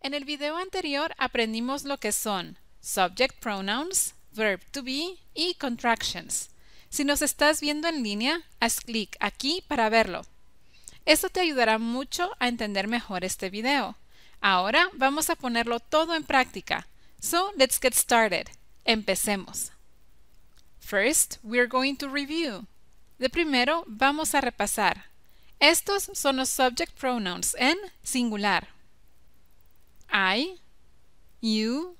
En el video anterior aprendimos lo que son subject pronouns, verb to be y contractions. Si nos estás viendo en línea, haz clic aquí para verlo. Esto te ayudará mucho a entender mejor este video. Ahora vamos a ponerlo todo en práctica. So let's get started. Empecemos. First, we're going to review. De primero, vamos a repasar. Estos son los subject pronouns en singular. I, you,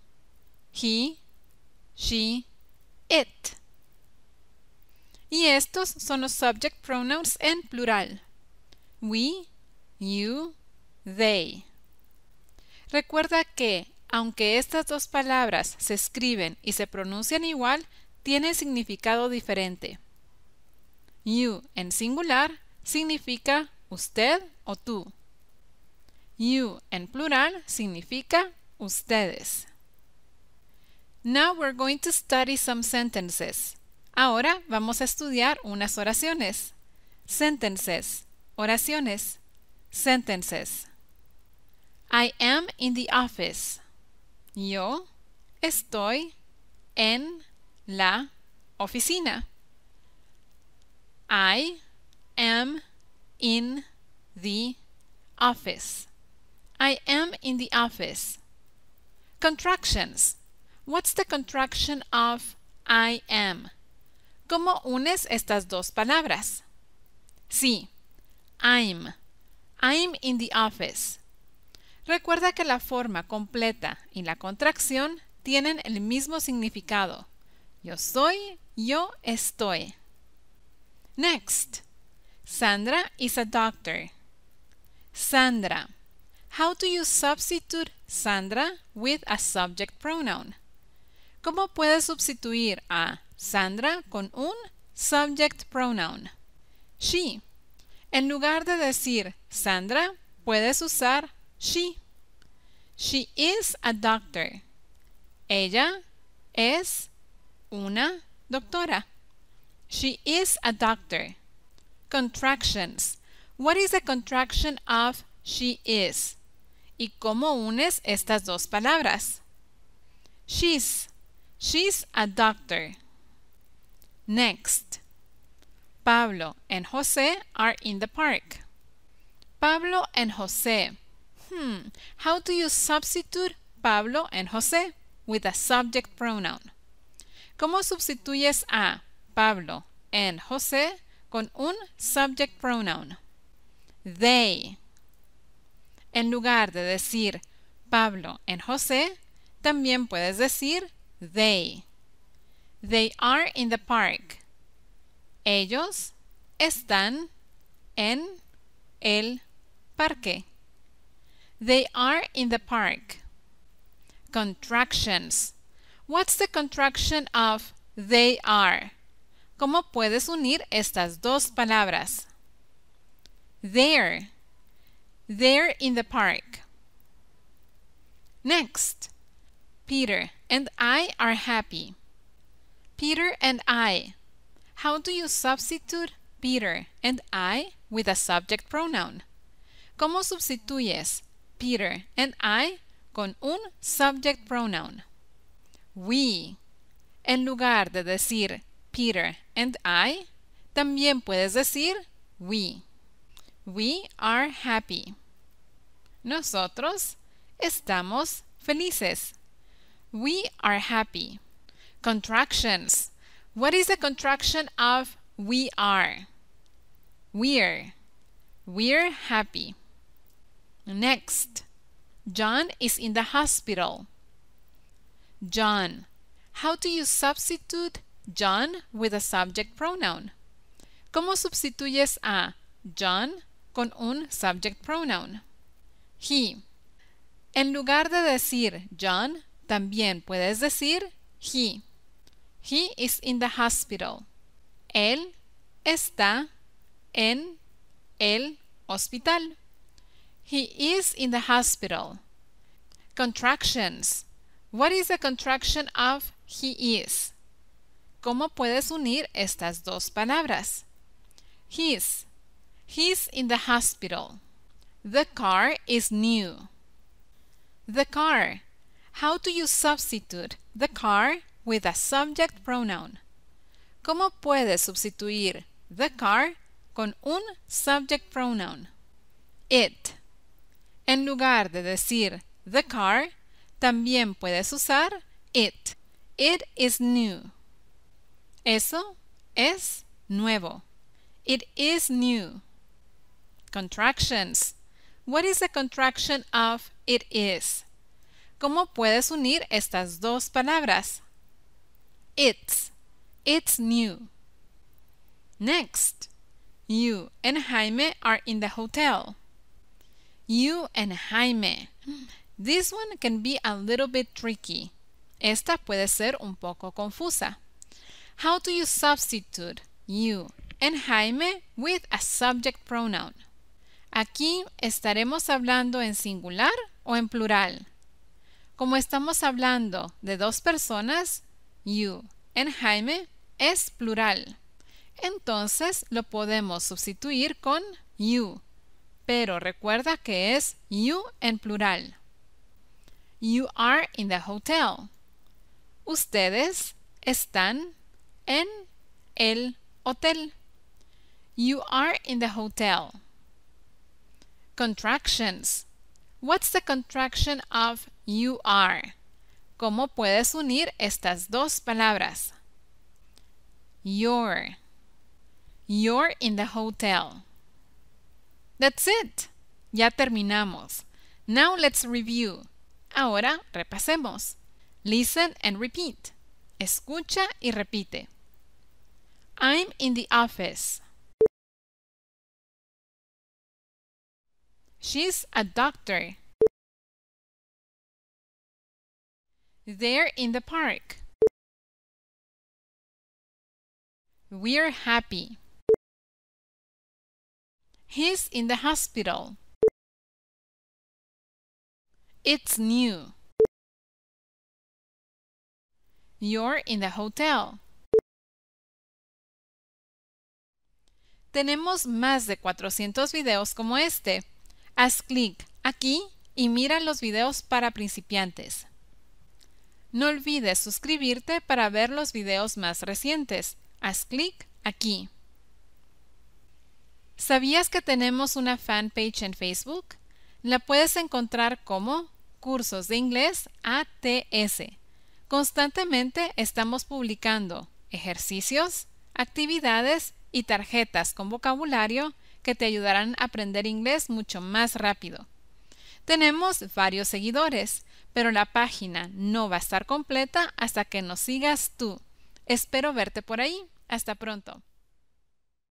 he, she, it. Y estos son los subject pronouns en plural. We, you, they. Recuerda que, aunque estas dos palabras se escriben y se pronuncian igual, tienen significado diferente. You en singular significa usted o tú. You en plural significa ustedes. Now we're going to study some sentences. Ahora vamos a estudiar unas oraciones. Sentences. Oraciones. Sentences. I am in the office. Yo estoy en la oficina. I am in the office. I am in the office. Contractions. What's the contraction of I am? ¿Cómo unes estas dos palabras? Sí, I'm. I'm in the office. Recuerda que la forma completa y la contracción tienen el mismo significado. Yo soy, yo estoy. Next. Sandra is a doctor. Sandra. How do you substitute Sandra with a subject pronoun? ¿Cómo puedes sustituir a Sandra con un subject pronoun? She. En lugar de decir Sandra, puedes usar she. She is a doctor. Ella es una doctora. She is a doctor. Contractions. What is a contraction of she is. ¿Y cómo unes estas dos palabras? She's. She's a doctor. Next. Pablo and Jose are in the park. Pablo and Jose. Hmm, how do you substitute Pablo and Jose with a subject pronoun? ¿Cómo sustituyes a Pablo and Jose con un subject pronoun? They. En lugar de decir Pablo en José, también puedes decir they. They are in the park. Ellos están en el parque. They are in the park. Contractions. What's the contraction of they are? ¿Cómo puedes unir estas dos palabras? There There in the park. Next, Peter and I are happy. Peter and I. How do you substitute Peter and I with a subject pronoun? ¿Cómo sustituyes Peter and I con un subject pronoun? We. En lugar de decir Peter and I, también puedes decir we. We are happy. Nosotros estamos felices. We are happy. Contractions. What is the contraction of we are? We're. We're happy. Next. John is in the hospital. John. How do you substitute John with a subject pronoun? ¿Cómo sustituyes a John con un subject pronoun? he. En lugar de decir John, también puedes decir he. He is in the hospital. Él está en el hospital. He is in the hospital. Contractions. What is the contraction of he is? ¿Cómo puedes unir estas dos palabras? His. He's in the hospital. The car is new. The car. How do you substitute the car with a subject pronoun? ¿Cómo puedes sustituir the car con un subject pronoun? It. En lugar de decir the car, también puedes usar it. It is new. Eso es nuevo. It is new. Contractions. What is the contraction of it is? ¿Cómo puedes unir estas dos palabras? It's. It's new. Next, you and Jaime are in the hotel. You and Jaime. This one can be a little bit tricky. Esta puede ser un poco confusa. How do you substitute you and Jaime with a subject pronoun? Aquí estaremos hablando en singular o en plural. Como estamos hablando de dos personas, you en Jaime es plural. Entonces lo podemos sustituir con you, pero recuerda que es you en plural. You are in the hotel. Ustedes están en el hotel. You are in the hotel. Contractions. What's the contraction of you are? ¿Cómo puedes unir estas dos palabras? You're. You're in the hotel. That's it. Ya terminamos. Now let's review. Ahora repasemos. Listen and repeat. Escucha y repite. I'm in the office. She's a doctor. They're in the park. We're happy. He's in the hospital. It's new. You're in the hotel. Tenemos más de 400 videos como este. Haz clic aquí y mira los videos para principiantes. No olvides suscribirte para ver los videos más recientes. Haz clic aquí. ¿Sabías que tenemos una fanpage en Facebook? La puedes encontrar como Cursos de Inglés ATS. Constantemente estamos publicando ejercicios, actividades y tarjetas con vocabulario que te ayudarán a aprender inglés mucho más rápido. Tenemos varios seguidores, pero la página no va a estar completa hasta que nos sigas tú. Espero verte por ahí. Hasta pronto.